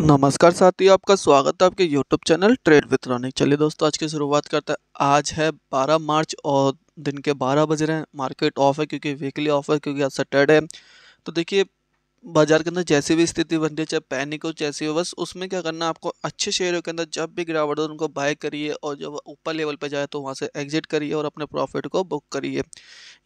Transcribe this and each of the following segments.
नमस्कार साथियों आपका स्वागत है आपके YouTube channel trade with Ronik चलिए दोस्तों आज की शुरुआत करते हैं आज है 12 मार्च और दिन के 12 बज रहे हैं मार्केट ऑफ है क्योंकि वीकली ऑफ है क्योंकि आज सैटरडे है तो देखिए बाजार के अंदर जैसी भी स्थिति बन रही है चाहे पैनिक हो जैसी हो बस उसमें क्या करना आपको अच्छे शेयरों के अंदर जब भी गिरावट हो उनको बाय करिए और जब ऊपर लेवल पर जाए तो वहाँ से एग्जिट करिए और अपने प्रॉफिट को बुक करिए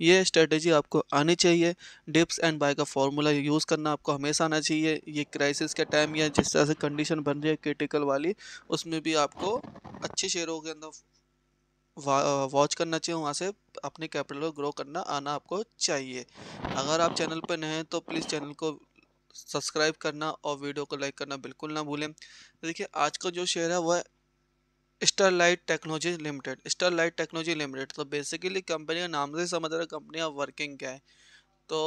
ये स्ट्रेटेजी आपको आनी चाहिए डिप्स एंड बाय का फॉर्मूला यूज़ करना आपको हमेशा आना चाहिए ये क्राइसिस के टाइम या जिस तरह से कंडीशन बन रही है क्रिटिकल वाली उसमें भी आपको अच्छे शेयरों के अंदर वॉच करना चाहिए वहाँ से अपने कैपिटल को ग्रो करना आना आपको चाहिए अगर आप चैनल पर नए हैं तो प्लीज़ चैनल को सब्सक्राइब करना और वीडियो को लाइक करना बिल्कुल ना भूलें देखिए आज का जो शेयर है वह Sterlite technology limited Sterlite technology limited तो बेसिकली कंपनी का नाम से समझ रहा कंपनी ऑफ वर्किंग क्या है तो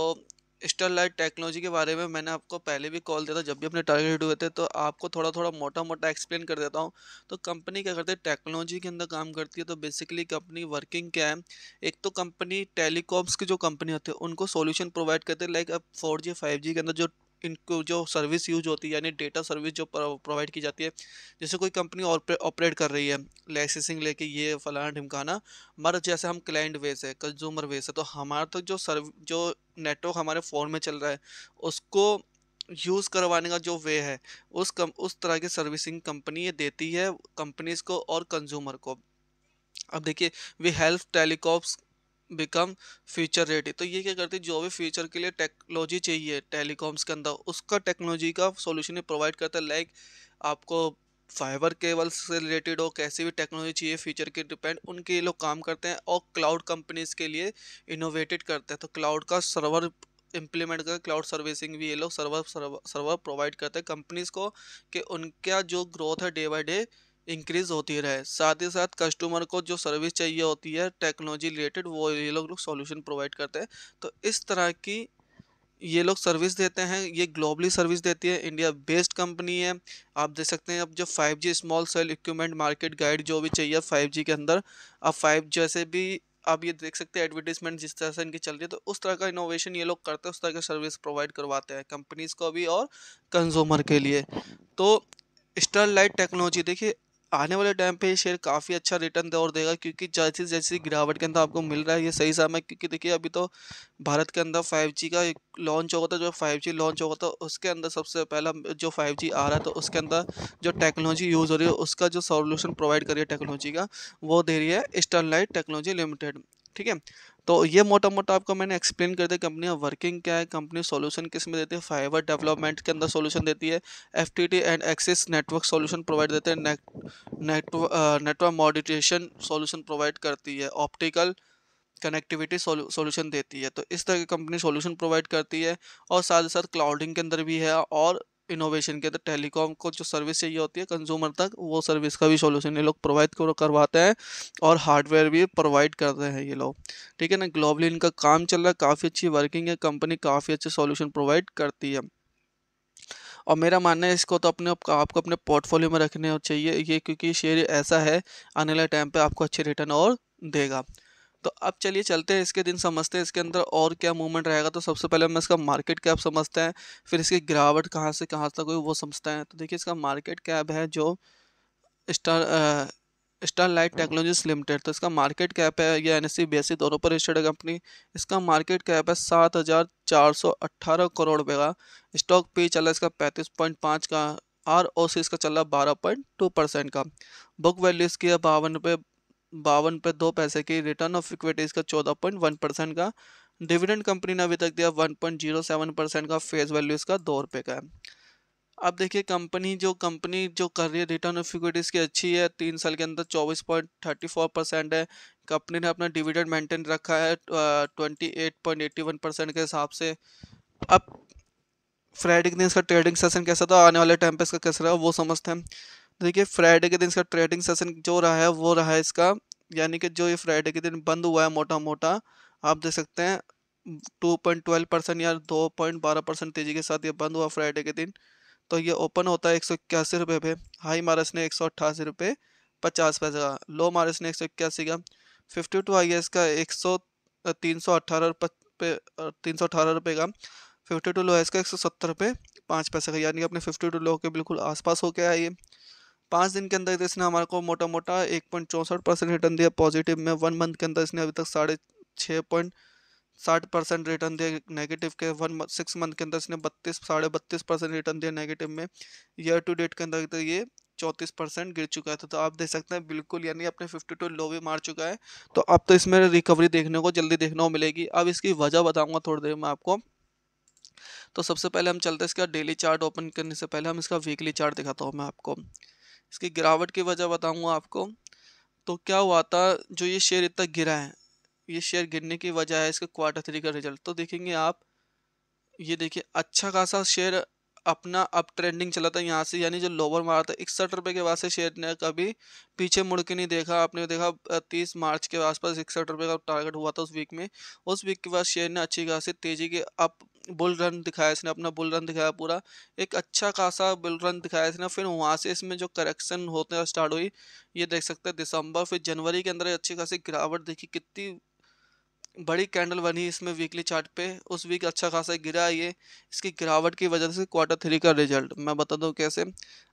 स्टरलाइट टेक्नोलॉजी के बारे में मैंने आपको पहले भी कॉल दिया था जब भी अपने टारगेट हुए थे तो आपको थोड़ा थोड़ा मोटा मोटा एक्सप्लेन कर देता हूँ तो कंपनी क्या करती है टेक्नोलॉजी के अंदर काम करती है तो बेसिकली कंपनी वर्किंग क्या है एक तो कंपनी टेलीकॉम्स की जो कंपनी होती है उनको सोल्यूशन प्रोवाइड करते हैं लाइक अब फोर जी फाइव जी के अंदर जो इनको जो सर्विस यूज होती है यानी डेटा सर्विस जो प्रोवाइड की जाती है जैसे कोई कंपनी ऑपरेट कर रही है लाइसेंसिंग लेके ये फलाना ढिमकाना मगर जैसे हम क्लाइंट वेस है कंज्यूमर वेस है तो हमारा तो जो सर्व जो नेटवर्क हमारे फ़ोन में चल रहा है उसको यूज़ करवाने का जो वे है उस कम उस तरह की सर्विसिंग कंपनी देती है कंपनीज को और कंज्यूमर को अब देखिए we help telcos become future ready तो ये क्या करती है जो भी फ्यूचर के लिए टेक्नोलॉजी चाहिए टेलीकॉम्स के अंदर उसका टेक्नोलॉजी का सोल्यूशन प्रोवाइड करता है लाइक आपको फाइबर केबल्स से रिलेटेड हो कैसी भी टेक्नोलॉजी चाहिए फ्यूचर के डिपेंड उनके लोग काम करते हैं और क्लाउड कंपनीज़ के लिए इनोवेटेड करते हैं तो क्लाउड का सर्वर इम्प्लीमेंट कर क्लाउड सर्विसिंग भी ये लोग सर्वर सर्वर प्रोवाइड करते हैं कंपनीज़ को कि उनका जो ग्रोथ है डे बाई डे इंक्रीज होती रहे साथ ही साथ कस्टमर को जो सर्विस चाहिए होती है टेक्नोलॉजी रिलेटेड वो ये लोग सॉल्यूशन प्रोवाइड करते हैं तो इस तरह की ये लोग सर्विस देते हैं ये ग्लोबली सर्विस देती है इंडिया बेस्ड कंपनी है आप देख सकते हैं अब जो 5G small cell equipment market guide जो भी चाहिए 5G के अंदर अब 5 जैसे भी आप ये देख सकते हैं एडवर्टीजमेंट जिस तरह से इनकी चल रही है तो उस तरह का इनोवेशन ये लोग करते हैं उस तरह का सर्विस प्रोवाइड करवाते हैं कंपनीज़ को भी और कंज्यूमर के लिए तो स्टर लाइट टेक्नोलॉजी देखिए आने वाले टाइम पे ये शेयर काफ़ी अच्छा रिटर्न दे और देगा क्योंकि जैसे जैसी गिरावट के अंदर आपको मिल रहा है ये सही समय क्योंकि देखिए अभी तो भारत के अंदर 5G का लॉन्च होगा था जो 5G लॉन्च होगा था उसके अंदर सबसे पहला जो 5G आ रहा था तो उसके अंदर जो टेक्नोलॉजी यूज़ हो रही है उसका जो सोल्यूशन प्रोवाइड कर रही है टेक्नोलॉजी का वो दे रही है स्टर्नलाइट टेक्नोलॉजी लिमिटेड ठीक है तो ये मोटा मोटा आपको मैंने एक्सप्लेन कर दिया कंपनियाँ वर्किंग क्या है कंपनी सॉल्यूशन किस में देती है फाइबर डेवलपमेंट के अंदर सॉल्यूशन देती है F and access network solution provide देते हैं नेटवर्क नेटवर्क मॉडिटेशन सॉल्यूशन प्रोवाइड करती है ऑप्टिकल कनेक्टिविटी सॉल्यूशन देती है तो इस तरह की कंपनी सॉल्यूशन प्रोवाइड करती है और साथ ही साथ क्लाउडिंग के अंदर भी है और इनोवेशन के अंदर टेलीकॉम को जो सर्विस चाहिए होती है कंज्यूमर तक वो सर्विस का भी सोल्यूशन ये लोग प्रोवाइड करवाते हैं और हार्डवेयर भी प्रोवाइड करते हैं ये लोग ठीक है ना ग्लोबली इनका काम चल रहा है काफ़ी अच्छी वर्किंग है कंपनी काफ़ी अच्छे सोल्यूशन प्रोवाइड करती है और मेरा मानना है इसको तो अपने आपको अपने पोर्टफोलियो में रखने चाहिए ये क्योंकि शेयर ऐसा है आने वाले टाइम पर आपको अच्छे रिटर्न और देगा तो अब चलिए चलते हैं इसके दिन समझते हैं इसके अंदर और क्या मूवमेंट रहेगा तो सबसे पहले हम इसका मार्केट कैप समझते हैं फिर इसकी गिरावट कहाँ से कहाँ तक हुई वो समझते हैं तो देखिए इसका मार्केट कैप है जो star star light technologies limited तो इसका मार्केट कैप है ये एन एस सी दोनों पर रजिस्टर्ड है कंपनी इसका मार्केट कैप है सात हज़ार चार सौ अट्ठारह करोड़ रुपये का स्टॉक पे चला इसका पैंतीस पॉइंट पाँच का आर ओ सी इसका चल रहा है बारह पॉइंट टू परसेंट का बुक वैल्यू इसकी है बावन रुपये बावन पे दो पैसे की रिटर्न ऑफ इक्विटीज का चौदह पॉइंट वन परसेंट का डिविडेंड कंपनी ने अभी तक दिया one point zero seven percent का फेस वैल्यू इसका दो रुपये का है अब देखिए कंपनी जो कंपनी जो कर रही है रिटर्न ऑफ इक्विटीज़ की अच्छी है तीन साल के अंदर चौबीस पॉइंट थर्टी फोर परसेंट है कंपनी ने अपना डिविडेंड मेंटेन रखा है twenty eight point eighty one percent के हिसाब से अब फ्राइडे के दिन इसका ट्रेडिंग सेशन कैसा था आने वाले टाइम पे इसका कैसा रहा वो समझते हैं देखिए फ्राइडे के दिन इसका ट्रेडिंग सेशन जो रहा है वो रहा है इसका यानी कि जो ये फ्राइडे के दिन बंद हुआ है मोटा मोटा आप देख सकते हैं टू पॉइंट ट्वेल्व परसेंट या दो पॉइंट बारह परसेंट तेजी के साथ ये बंद हुआ फ्राइडे के दिन तो ये ओपन होता है एक सौ इक्यासी रुपये पे हाई मारस ने एक सौ अट्ठासी रुपये पचास पैसे का लो मारस ने एक सौ इक्यासी का फिफ्टी टू आई है इसका एक सौ तीन सौ अट्ठारह रुपये तीन सौ अठारह रुपये का फिफ्टी टू लो है इसका एक सौ सत्तर रुपये पाँच पैसे का यानी कि अपने फिफ्टी टू लो के बिल्कुल आसपास होके ये पाँच दिन के अंदर इसने हमारे को मोटा मोटा एक पॉइंट चौंसठ परसेंट रिटर्न दिया पॉजिटिव में वन मंथ के अंदर इसने अभी तक साढ़े छः पॉइंट साठ परसेंट रिटर्न दिया नेगेटिव के वन सिक्स मंथ के अंदर इसने बत्तीस साढ़े बत्तीस परसेंट रिटर्न दिया नेगेटिव में ईयर टू डेट के अंदर तो ये चौंतीस परसेंट गिर चुका है तो, तो आप देख सकते हैं बिल्कुल यानी अपने फिफ्टी टू लो भी मार चुका है तो अब तो इसमें रिकवरी देखने को जल्दी देखने को मिलेगी अब इसकी वजह बताऊंगा थोड़ी देर में आपको तो सबसे पहले हम चलते हैं इसका डेली चार्ट ओपन करने से पहले हम इसका वीकली चार्ट दिखाता हूँ मैं आपको इसकी गिरावट की वजह बताऊँगा आपको तो क्या हुआ था जो ये शेयर इतना गिरा है ये शेयर गिरने की वजह है इसका क्वार्टर थ्री का रिजल्ट तो देखेंगे आप ये देखिए अच्छा खासा शेयर अपना अप ट्रेंडिंग चला था यहाँ से यानी जो लोअर मारा था इकसठ रुपये के बाद से शेयर ने कभी पीछे मुड़ के नहीं देखा आपने देखा तीस मार्च के आसपास इकसठ रुपये का टारगेट हुआ था उस वीक में उस वीक के बाद शेयर ने अच्छी खासी तेज़ी के अप बुल रन दिखाया इसने अपना बुल रन दिखाया पूरा एक अच्छा खासा बुल रन दिखाया इसने फिर वहाँ से इसमें जो करेक्शन होते स्टार्ट हुई ये देख सकते हैं दिसंबर फिर जनवरी के अंदर अच्छी खासी गिरावट देखी कितनी बड़ी कैंडल बनी इसमें वीकली चार्ट पे उस वीक अच्छा खासा गिरा ये इसकी गिरावट की वजह से क्वार्टर थ्री का रिजल्ट मैं बता दूँ कैसे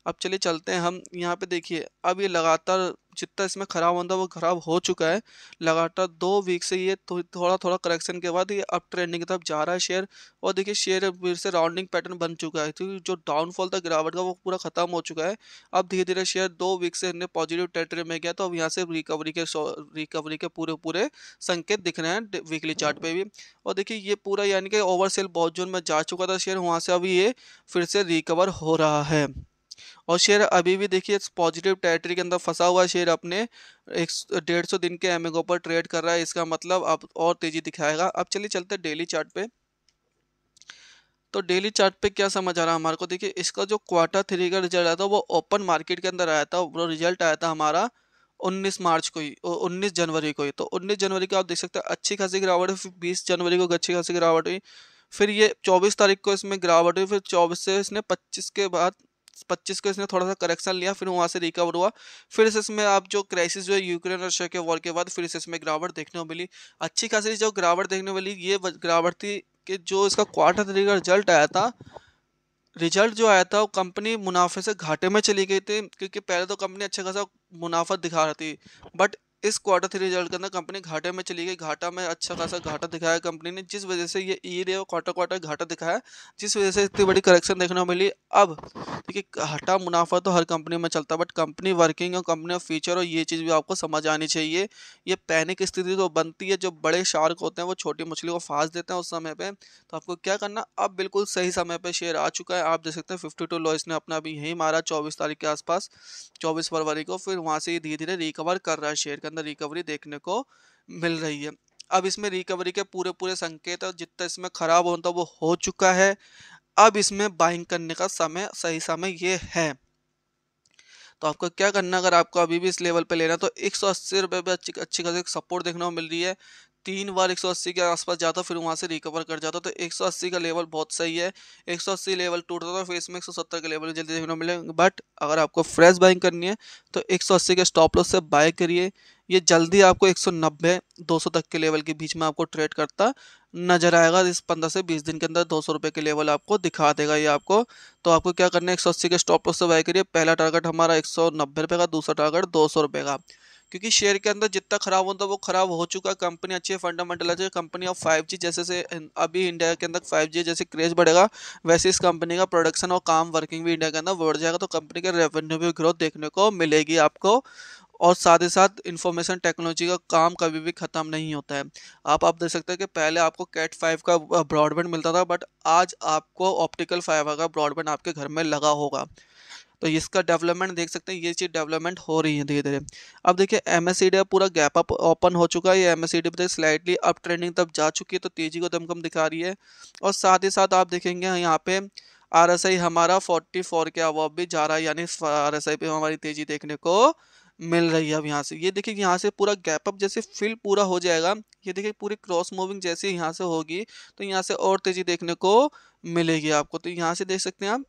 अब चलिए चलते हैं हम यहाँ पे देखिए अब ये लगातार जितना इसमें ख़राब होता वो ख़राब हो चुका है लगातार दो वीक से ये थो, थोड़ा थोड़ा करेक्शन के बाद ये अप ट्रेंडिंग की तरफ जा रहा है शेयर और देखिए शेयर फिर से राउंडिंग पैटर्न बन चुका है क्योंकि तो जो डाउनफॉल था गिरावट का वो पूरा ख़त्म हो चुका है अब धीरे धीरे शेयर दो वीक से हमने पॉजिटिव टेरेटरी में गया तो अब यहाँ से रिकवरी के रिकवरी के पूरे पूरे संकेत दिख रहे हैं वीकली चार्ट भी और देखिए ये पूरा यानी कि ओवर सेल बहुत जोन में जा चुका था शेयर वहाँ से अभी ये फिर से रिकवर हो रहा है और शेयर अभी भी देखिए पॉजिटिव टेरिटरी के अंदर फंसा हुआ शेयर अपने एक डेढ़ सौ दिन के एम पर ट्रेड कर रहा है इसका मतलब अब और तेजी दिखाएगा अब चलिए चलते डेली चार्ट पे तो डेली चार्ट पे क्या समझ आ रहा है हमारे को देखिए इसका जो क्वार्टर थ्री का रिजल्ट आया था वो ओपन मार्केट के अंदर आया था वो रिजल्ट आया था हमारा 19 मार्च को ही उन्नीस जनवरी को ही तो 19 जनवरी को आप देख सकते हैं अच्छी खासी गिरावट हुई फिर बीस जनवरी को अच्छी खासी गिरावट हुई फिर ये 24 तारीख को इसमें गिरावट हुई फिर 24 से इसने 25 के बाद पच्चीस को इसने थोड़ा सा करेक्शन लिया फिर वहाँ से रिकवर हुआ फिर से इसमें आप जो क्राइसिस जो है यूक्रेन और रशिया के वॉर के बाद फिर से इसमें गिरावट देखने को मिली अच्छी खासी जो गिरावट देखने वाली मिली ये गिरावट थी कि जो इसका क्वार्टर थ्री का रिजल्ट आया था रिजल्ट जो आया था वो कंपनी मुनाफे से घाटे में चली गई थी क्योंकि पहले तो कंपनी अच्छा खासा मुनाफा दिखा रही थी बट इस क्वार्टर थ्री रिजल्ट के अंदर कंपनी घाटे में चली गई घाटा में अच्छा खासा घाटा दिखाया कंपनी ने जिस वजह से ये ईयर और क्वार्टर क्वार्टर घाटा दिखाया जिस वजह से इतनी बड़ी करेक्शन देखने को मिली अब देखिए घाटा मुनाफा तो हर कंपनी में चलता है बट कंपनी वर्किंग और कंपनी और फ्यूचर और ये चीज़ भी आपको समझ आनी चाहिए ये पैनिक स्थिति तो बनती है जो बड़े शार्क होते हैं वो छोटी मछली को फांस देते हैं उस समय पर तो आपको क्या करना अब बिल्कुल सही समय पर शेयर आ चुका है आप देख सकते हैं फिफ्टी टू लॉइस ने अपना अभी यहीं मारा चौबीस तारीख के आसपास चौबीस फरवरी को फिर वहाँ से धीरे धीरे रिकवर कर रहा है शेयर का अंदर रिकवरी देखने को मिल रही है अब इसमें रिकवरी के पूरे पूरे संकेत और जितना इसमें खराब होता वो हो चुका है अब इसमें बाइंग करने का समय सही समय ये है तो आपको क्या करना अगर आपको अभी भी इस लेवल पे लेना तो एक सौ अस्सी रुपये पर अच्छी अच्छी खासी सपोर्ट देखने को मिल रही है तीन बार एक सौ अस्सी के आसपास जाता फिर वहाँ से रिकवर कर जाता तो एक सौ अस्सी का लेवल बहुत सही है एक सौ अस्सी लेवल टूटता तो फिर इसमें एक सौ सत्तर का लेवल जल्दी देखने को मिलेगा बट अगर आपको फ्रेश बाइंग करनी है तो एक सौ अस्सी के स्टॉप लॉस से बाय करिए ये जल्दी आपको 190 200 तक के लेवल के बीच में आपको ट्रेड करता नजर आएगा इस पंद्रह से बीस दिन के अंदर दो सौ के लेवल आपको दिखा देगा ये आपको तो आपको क्या करना है एक सौ अस्सी के स्टॉप लॉस से बाय करिए पहला टारगेट हमारा एक सौ नब्बे रुपये का दूसरा टारगेट दो सौ रुपये का क्योंकि शेयर के अंदर जितना खराब होता है वो खराब हो चुका है कंपनी अच्छी है फंडामेंटल अच्छी है कंपनी ऑफ फाइव जी जैसे से अभी इंडिया के अंदर फाइव जी जैसे क्रेज बढ़ेगा वैसे इस कंपनी का प्रोडक्शन और काम वर्किंग भी इंडिया के अंदर बढ़ जाएगा तो कंपनी के रेवेन्यू भी ग्रोथ देखने को मिलेगी आपको और साथ ही साथ इन्फॉर्मेशन टेक्नोलॉजी का काम कभी भी ख़त्म नहीं होता है आप आप देख सकते हैं कि पहले आपको कैट फाइव का ब्रॉडबैंड मिलता था बट आज आपको ऑप्टिकल फाइबर का ब्रॉडबैंड आपके घर में लगा होगा तो इसका डेवलपमेंट देख सकते हैं ये चीज़ डेवलपमेंट हो रही है धीरे धीरे अब देखिए एम एस पूरा गैप अप ओपन हो चुका है ये M S C slightly up trending तब जा चुकी है तो तेज़ी को दमकम दिखा रही है और साथ ही साथ आप देखेंगे यहाँ पे आर एस आई हमारा फोर्टी फोर के अब भी जा रहा है यानी आर एस आई पे हमारी तेज़ी देखने को मिल रही है अब यहाँ से ये देखिए यहाँ से पूरा गैप अप जैसे फिल पूरा हो जाएगा ये देखिए पूरी क्रॉस मूविंग जैसे यहाँ से होगी तो यहाँ से और तेज़ी देखने को मिलेगी आपको तो यहाँ से देख सकते हैं आप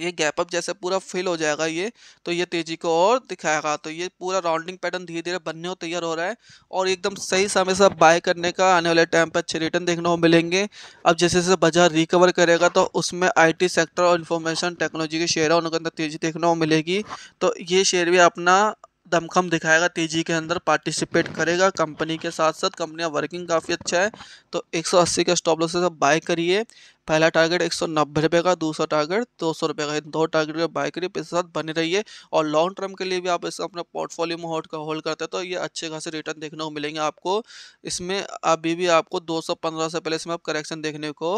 ये गैप अप जैसे पूरा फिल हो जाएगा ये तो ये तेजी को और दिखाएगा तो ये पूरा राउंडिंग पैटर्न धीरे धीरे बनने को तैयार हो रहा है और एकदम सही समय से बाय करने का आने वाले टाइम पर अच्छे रिटर्न देखने को मिलेंगे अब जैसे जैसे बाजार रिकवर करेगा तो उसमें आईटी सेक्टर और इन्फॉर्मेशन टेक्नोलॉजी के शेयर है उनके अंदर तेजी देखने को मिलेगी तो ये शेयर भी अपना दमखम दिखाएगा तेजी के अंदर पार्टिसिपेट करेगा कंपनी के साथ साथ कंपनियां वर्किंग काफ़ी अच्छा है तो 180 का स्टॉप लॉस से बाय करिए पहला टारगेट एक सौ का दूसरा टारगेट दो सौ का इन दो टारगेट के बाय करिए इसके साथ बने रहिए और लॉन्ग टर्म के लिए भी आप इसका अपना पोर्टफोलियो में होल्ड होल्ड करते हैं तो ये अच्छे खासे रिटर्न देखने को मिलेंगे आपको इसमें अभी भी आपको दो से पहले इसमें आप करेक्शन देखने को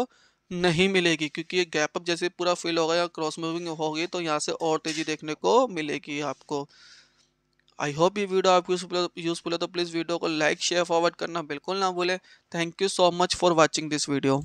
नहीं मिलेगी क्योंकि ये गैप अप जैसे पूरा फिल होगा या क्रॉस मूविंग होगी तो यहाँ से और तेज़ी देखने को मिलेगी आपको आई होप ये वीडियो आपको यूज़फुल है तो प्लीज़ वीडियो को लाइक शेयर फॉरवर्ड करना बिल्कुल ना भूलें thank you so much for watching this video